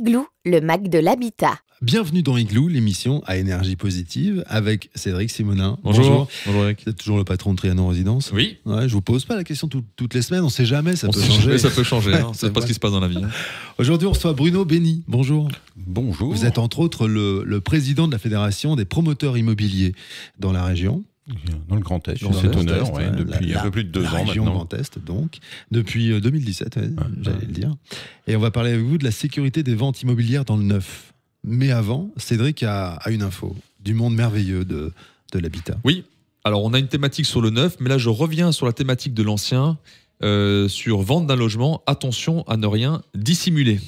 Igloo, le mag de l'habitat. Bienvenue dans Igloo, l'émission à énergie positive avec Cédric Simonin. Bonjour. Bonjour, Vous êtes toujours le patron de Trianon Résidence Oui. Ouais, je vous pose pas la question toutes les semaines, on sait jamais, ça peut changer. ça peut changer, hein, pas ce qui se passe dans la vie. Hein. Aujourd'hui, on reçoit Bruno Béni. Bonjour. Bonjour. Vous êtes entre autres le, le président de la Fédération des promoteurs immobiliers dans la région. Dans le Grand Est, honneur, depuis un peu plus de deux ans Grand Est, donc, depuis 2017, euh, ah, j'allais ah. le dire. Et on va parler avec vous de la sécurité des ventes immobilières dans le neuf. Mais avant, Cédric a, une info du monde merveilleux de, de l'habitat. Oui, alors on a une thématique sur le neuf, mais là je reviens sur la thématique de l'ancien, euh, sur vente d'un logement, attention à ne rien dissimuler.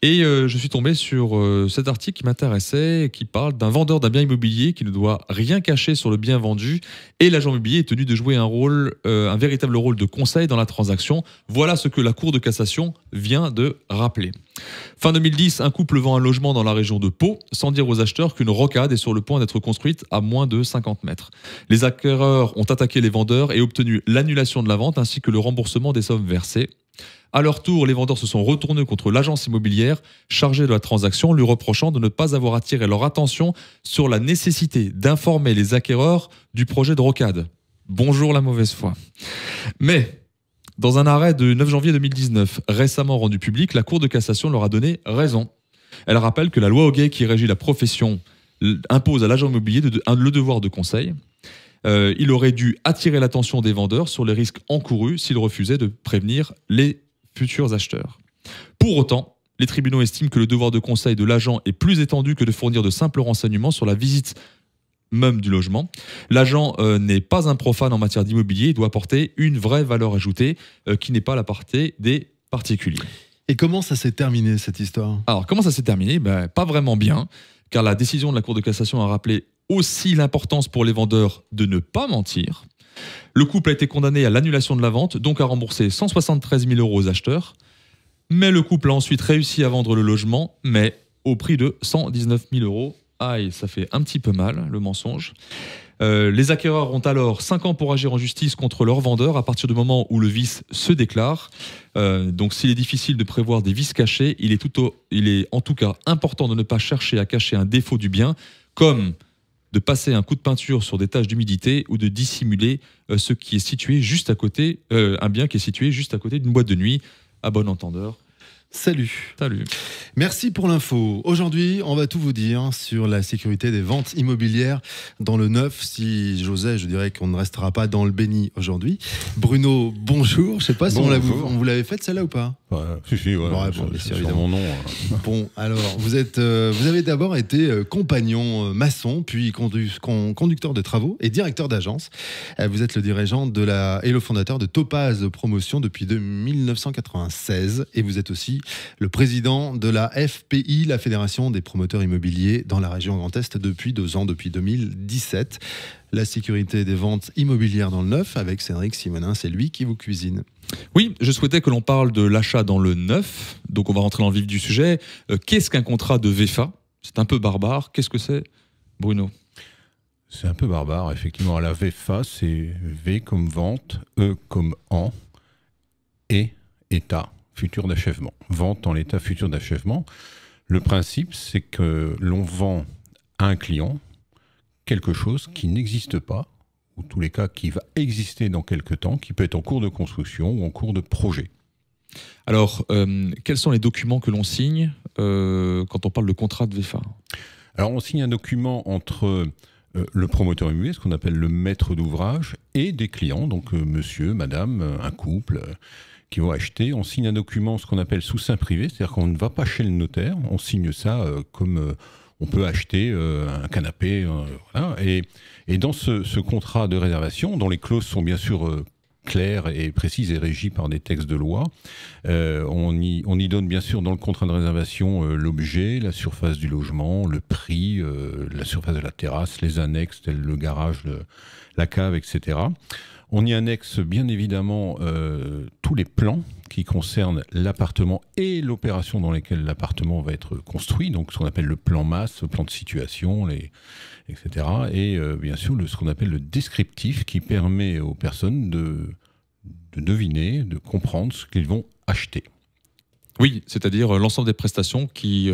Et euh, je suis tombé sur euh, cet article qui m'intéressait, qui parle d'un vendeur d'un bien immobilier qui ne doit rien cacher sur le bien vendu et l'agent immobilier est tenu de jouer un rôle, euh, un véritable rôle de conseil dans la transaction. Voilà ce que la Cour de cassation vient de rappeler. Fin 2010, un couple vend un logement dans la région de Pau sans dire aux acheteurs qu'une rocade est sur le point d'être construite à moins de 50 mètres. Les acquéreurs ont attaqué les vendeurs et obtenu l'annulation de la vente ainsi que le remboursement des sommes versées. À leur tour, les vendeurs se sont retournés contre l'agence immobilière chargée de la transaction, lui reprochant de ne pas avoir attiré leur attention sur la nécessité d'informer les acquéreurs du projet de rocade. Bonjour la mauvaise foi. Mais, dans un arrêt de 9 janvier 2019, récemment rendu public, la Cour de cassation leur a donné raison. Elle rappelle que la loi Hoguet qui régit la profession impose à l'agent immobilier de, le devoir de conseil. Euh, il aurait dû attirer l'attention des vendeurs sur les risques encourus s'il refusait de prévenir les futurs acheteurs. Pour autant, les tribunaux estiment que le devoir de conseil de l'agent est plus étendu que de fournir de simples renseignements sur la visite même du logement. L'agent euh, n'est pas un profane en matière d'immobilier, il doit apporter une vraie valeur ajoutée euh, qui n'est pas la partée des particuliers. Et comment ça s'est terminé cette histoire Alors comment ça s'est terminé ben, Pas vraiment bien, car la décision de la Cour de cassation a rappelé aussi l'importance pour les vendeurs de ne pas mentir le couple a été condamné à l'annulation de la vente, donc à rembourser 173 000 euros aux acheteurs. Mais le couple a ensuite réussi à vendre le logement, mais au prix de 119 000 euros. Aïe, ça fait un petit peu mal, le mensonge. Euh, les acquéreurs ont alors 5 ans pour agir en justice contre leur vendeur à partir du moment où le vice se déclare. Euh, donc s'il est difficile de prévoir des vices cachés, il est, tout il est en tout cas important de ne pas chercher à cacher un défaut du bien, comme de passer un coup de peinture sur des taches d'humidité ou de dissimuler euh, ce qui est situé juste à côté, euh, un bien qui est situé juste à côté d'une boîte de nuit, à bon entendeur. Salut. Salut. Merci pour l'info. Aujourd'hui, on va tout vous dire sur la sécurité des ventes immobilières dans le neuf. Si j'osais, je dirais qu'on ne restera pas dans le béni aujourd'hui. Bruno, bonjour. Je ne sais pas si on, vous, on vous l'avait faite celle-là ou pas. Ouais, si, si, ouais, bon, c'est Bon, alors, vous, êtes, euh, vous avez d'abord été euh, compagnon euh, maçon, puis conducteur de travaux et directeur d'agence. vous êtes le dirigeant de la, et le fondateur de Topaz Promotion depuis 1996. Et vous êtes aussi le président de la FPI, la Fédération des promoteurs immobiliers dans la région Grand Est, depuis deux ans, depuis 2017. La sécurité des ventes immobilières dans le neuf, avec Cédric Simonin, c'est lui qui vous cuisine. Oui, je souhaitais que l'on parle de l'achat dans le neuf. Donc on va rentrer dans le vif du sujet. Euh, qu'est-ce qu'un contrat de VFA C'est un peu barbare. Qu'est-ce que c'est, Bruno C'est un peu barbare, effectivement. La VFA, c'est V comme vente, E comme en, et état futur d'achèvement. Vente en l'état futur d'achèvement. Le principe, c'est que l'on vend à un client quelque chose qui n'existe pas ou tous les cas qui va exister dans quelques temps, qui peut être en cours de construction ou en cours de projet. Alors, euh, quels sont les documents que l'on signe euh, quand on parle de contrat de VFA Alors, on signe un document entre euh, le promoteur immobilier, ce qu'on appelle le maître d'ouvrage, et des clients, donc monsieur, madame, un couple qui vont acheter. On signe un document, ce qu'on appelle sous sein privé, c'est-à-dire qu'on ne va pas chez le notaire, on signe ça comme on peut acheter euh, un canapé. Euh, et, et, dans ce, contrat de réservation, dont les clauses sont bien sûr euh, claires et précises et régies par des textes de loi, on y, on, y, donne bien sûr dans le contrat de réservation l'objet, la surface du logement, le prix, la surface de la terrasse, les annexes le garage, la cave, etc. On y annexe bien évidemment euh, tous les plans qui concernent l'appartement et l'opération dans laquelle l'appartement va être construit, donc ce qu'on appelle le plan masse, le plan de situation, etc. Et euh, bien sûr le, ce qu'on appelle le descriptif qui permet aux personnes de, deviner, de comprendre ce qu'ils vont acheter. Oui, c'est-à-dire euh, l'ensemble des prestations qui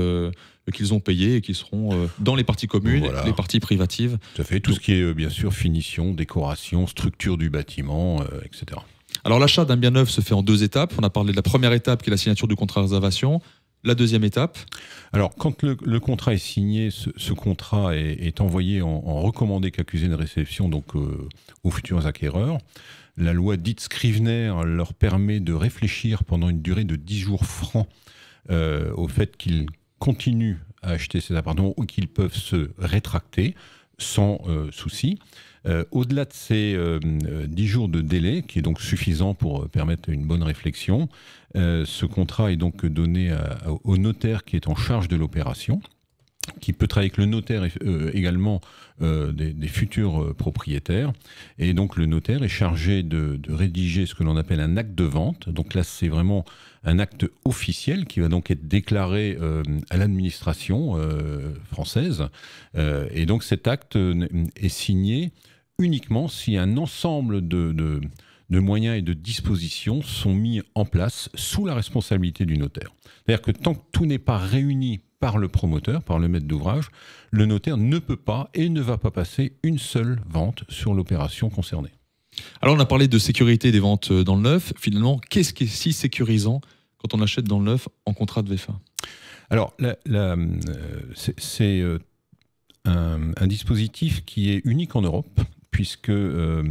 qu'ils ont payé et qui seront euh, dans les parties communes, les parties privatives. Tout fait, tout ce qui est euh, bien sûr finition, décoration, structure du bâtiment, euh, etc. Alors l'achat d'un bien neuf se fait en deux étapes. On a parlé de la première étape qui est la signature du contrat de réservation. La deuxième étape Alors, quand le, contrat est signé, ce, contrat est, envoyé en, recommandé qu'accusé de réception donc, aux futurs acquéreurs. La loi dite Scrivener leur permet de réfléchir pendant une durée de 10 jours francs au fait qu'ils continuent à acheter ces appartements ou qu'ils peuvent se rétracter sans euh, souci. Euh, au-delà de ces euh, dix 10 jours de délai, qui est donc suffisant pour permettre une bonne réflexion, ce contrat est donc donné au notaire qui est en charge de l'opération qui peut travailler avec le notaire et euh, également euh, des, futurs euh, propriétaires. Et donc le notaire est chargé de, rédiger ce que l'on appelle un acte de vente. Donc là, c'est vraiment un acte officiel qui va donc être déclaré à l'administration française. et donc cet acte est signé uniquement si un ensemble de de moyens et de dispositions sont mis en place sous la responsabilité du notaire. C'est-à-dire que tant que tout n'est pas réuni par le promoteur, par le maître d'ouvrage, le notaire ne peut pas et ne va pas passer une seule vente sur l'opération concernée. Alors on a parlé de sécurité des ventes euh, dans le neuf. Finalement, qu'est-ce qui est si sécurisant quand on achète dans le neuf en contrat de VFA Alors euh, c'est euh, un, un, dispositif qui est unique en Europe puisque euh,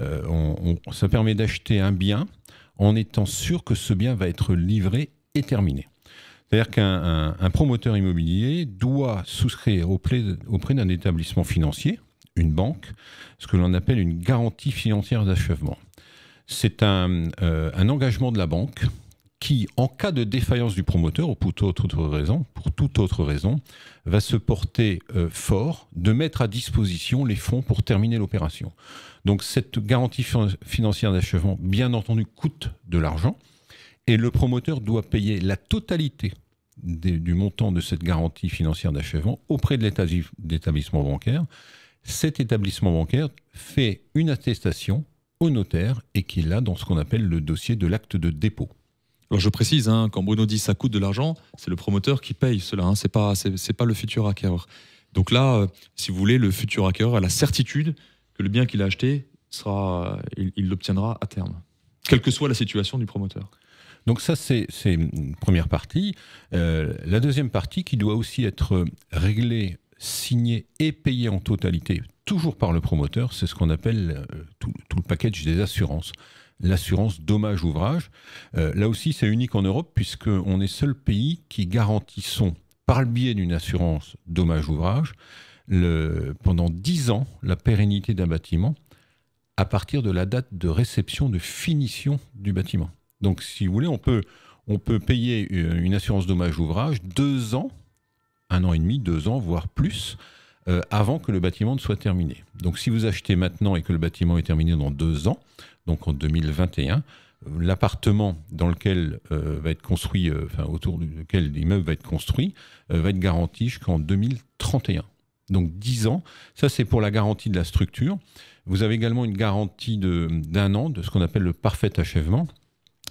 euh, ça permet d'acheter un bien en étant sûr que ce bien va être livré et terminé. C'est-à-dire qu'un promoteur immobilier doit souscrire auprès, d'un établissement financier, une banque, ce que l'on appelle une garantie financière d'achèvement. C'est un, euh, engagement de la banque qui, en cas de défaillance du promoteur, ou pour toute autre raison, pour toute autre raison va se porter euh, fort de mettre à disposition les fonds pour terminer l'opération. Donc cette garantie financière d'achèvement, bien entendu, coûte de l'argent, et le promoteur doit payer la totalité du montant de cette garantie financière d'achèvement auprès de l'établissement bancaire. Cet établissement bancaire fait une attestation au notaire et qu'il a dans ce qu'on appelle le dossier de l'acte de dépôt. Alors je précise, hein, quand Bruno dit ça coûte de l'argent, c'est le promoteur qui paye cela, hein, c'est pas, c'est, pas le futur acquéreur. Donc là, euh, si vous voulez, le futur acquéreur a la certitude que le bien qu'il a acheté, sera, euh, il l'obtiendra à terme, quelle que soit la situation du promoteur. Donc ça, c'est une première partie. Euh, la deuxième partie qui doit aussi être réglée, signée et payée en totalité, toujours par le promoteur, c'est ce qu'on appelle tout, tout, le package des assurances l'assurance dommage ouvrage. Euh, là aussi, c'est unique en Europe puisqu'on est seul pays qui garantissons par le biais d'une assurance dommage ouvrage le, pendant 10 ans la pérennité d'un bâtiment à partir de la date de réception de finition du bâtiment. Donc, si vous voulez, on peut, on peut payer euh, une assurance dommage ouvrage deux ans, un an et demi, deux ans, voire plus, euh, avant que le bâtiment ne soit terminé. Donc si vous achetez maintenant et que le bâtiment est terminé dans deux ans, donc en 2021, euh, l'appartement dans lequel euh, va être construit, enfin autour duquel l'immeuble va être construit, va être garanti jusqu'en 2031. Donc 10 ans, ça c'est pour la garantie de la structure. Vous avez également une garantie d'un an de ce qu'on appelle le parfait achèvement.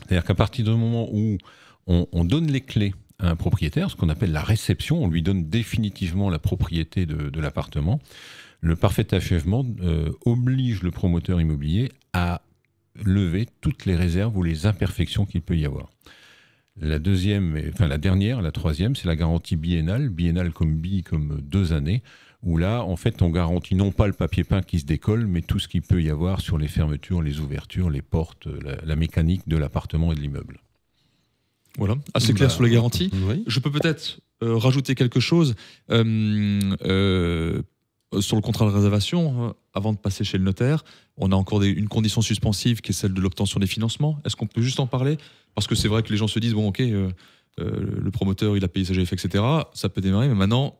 C'est-à-dire qu'à partir du moment où on donne les clés un propriétaire, ce qu'on appelle la réception. On lui donne définitivement la propriété de, l'appartement. Le parfait achèvement euh, oblige le promoteur immobilier à lever toutes les réserves ou les imperfections qu'il peut y avoir. La deuxième, enfin la dernière, la troisième, c'est la garantie biennale, biennale comme bi, comme deux années, où là, en fait, on garantit non pas le papier peint qui se décolle, mais tout ce qu'il peut y avoir sur les fermetures, les ouvertures, les portes, la mécanique de l'appartement et de l'immeuble. Voilà, assez clair bah, sur les garanties. Je peux peut-être euh, rajouter quelque chose euh, euh, sur le contrat de réservation. avant de passer chez le notaire, on a encore une condition suspensive qui est celle de l'obtention des financements. Est-ce qu'on peut juste en parler Parce que c'est vrai que les gens se disent bon, ok. le promoteur, il a payé sa GF, etc. Ça peut démarrer, mais maintenant,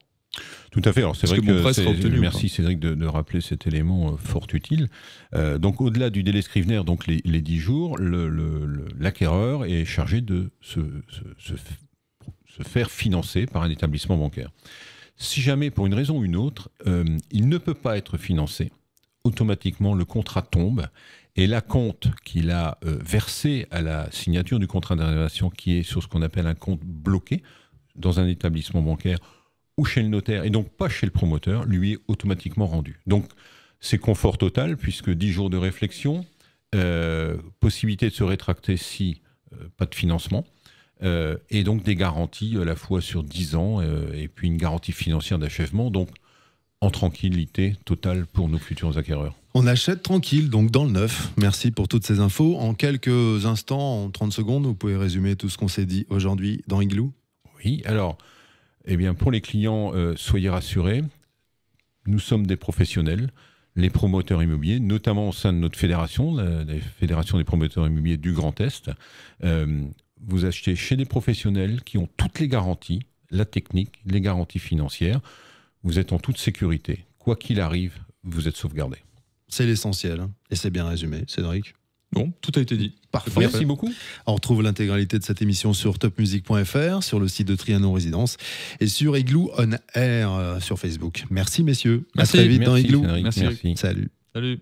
tout à fait. Alors c'est vrai que, c'est, obtenu, merci Cédric de, rappeler cet élément euh, fort utile. Euh, donc au-delà du délai scrivenaire, donc les, les 10 jours, l'acquéreur est chargé de se, se, faire financer par un établissement bancaire. Si jamais, pour une raison ou une autre, euh, il ne peut pas être financé, automatiquement le contrat tombe et la compte qu'il a versé à la signature du contrat de qui est sur ce qu'on appelle un compte bloqué dans un établissement bancaire, ou chez le notaire et donc pas chez le promoteur, lui est automatiquement rendu. Donc c'est confort total puisque 10 jours de réflexion, euh, possibilité de se rétracter si euh, pas de financement, euh, et donc des garanties à la fois sur 10 ans et puis une garantie financière d'achèvement, donc en tranquillité totale pour nos futurs acquéreurs. On achète tranquille, donc dans le neuf. Merci pour toutes ces infos. En quelques instants, en 30 secondes, vous pouvez résumer tout ce qu'on s'est dit aujourd'hui dans Igloo Oui, alors eh bien, pour les clients, euh, soyez rassurés, nous sommes des professionnels, les promoteurs immobiliers, notamment au sein de notre fédération, la, Fédération des promoteurs immobiliers du Grand Est. Euh, vous achetez chez des professionnels qui ont toutes les garanties, la technique, les garanties financières. Vous êtes en toute sécurité. Quoi qu'il arrive, vous êtes sauvegardé. C'est l'essentiel, hein. et c'est bien résumé, Cédric. Bon, tout a été dit. Parfait. Merci beaucoup. On retrouve l'intégralité de cette émission sur topmusic.fr, sur le site de Trianon Résidence et sur Igloo On Air euh, sur Facebook. Merci messieurs. Merci, à très vite dans Igloo. merci. Salut. Salut.